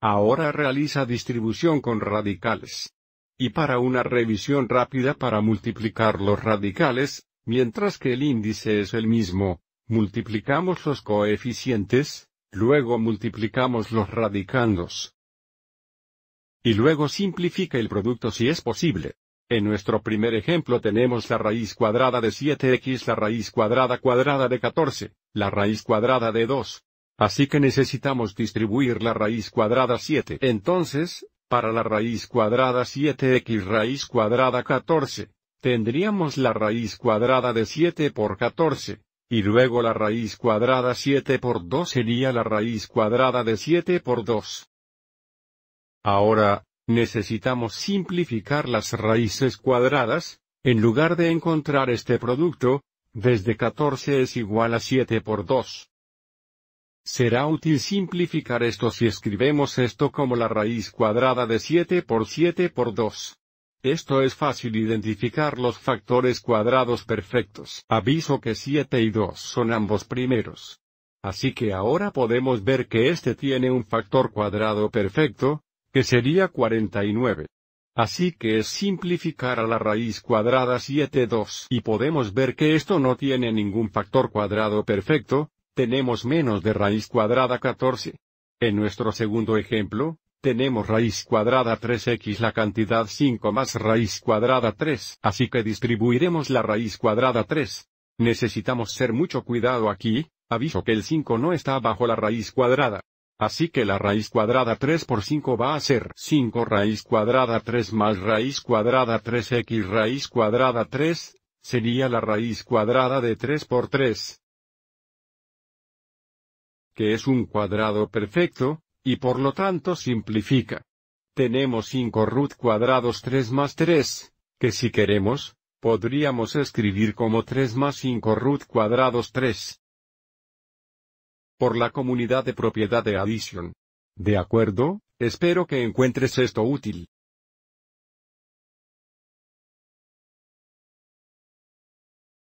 Ahora realiza distribución con radicales. Y para una revisión rápida para multiplicar los radicales, mientras que el índice es el mismo, multiplicamos los coeficientes, luego multiplicamos los radicandos. Y luego simplifica el producto si es posible. En nuestro primer ejemplo tenemos la raíz cuadrada de 7x, la raíz cuadrada cuadrada de 14, la raíz cuadrada de 2, Así que necesitamos distribuir la raíz cuadrada 7. Entonces, para la raíz cuadrada 7x raíz cuadrada 14, tendríamos la raíz cuadrada de 7 por 14, y luego la raíz cuadrada 7 por 2 sería la raíz cuadrada de 7 por 2. Ahora, necesitamos simplificar las raíces cuadradas, en lugar de encontrar este producto, desde 14 es igual a 7 por 2. Será útil simplificar esto si escribemos esto como la raíz cuadrada de 7 por 7 por 2. Esto es fácil identificar los factores cuadrados perfectos. Aviso que 7 y 2 son ambos primeros. Así que ahora podemos ver que este tiene un factor cuadrado perfecto, que sería 49. Así que es simplificar a la raíz cuadrada 7 2 y podemos ver que esto no tiene ningún factor cuadrado perfecto, tenemos menos de raíz cuadrada 14. En nuestro segundo ejemplo, tenemos raíz cuadrada 3x la cantidad 5 más raíz cuadrada 3, así que distribuiremos la raíz cuadrada 3. Necesitamos ser mucho cuidado aquí, aviso que el 5 no está bajo la raíz cuadrada. Así que la raíz cuadrada 3 por 5 va a ser 5 raíz cuadrada 3 más raíz cuadrada 3x raíz cuadrada 3, sería la raíz cuadrada de 3 por 3, que es un cuadrado perfecto, y por lo tanto simplifica. Tenemos 5 root cuadrados 3 más 3, que si queremos, podríamos escribir como 3 más 5 root cuadrados 3. Por la comunidad de propiedad de adición. De acuerdo, espero que encuentres esto útil.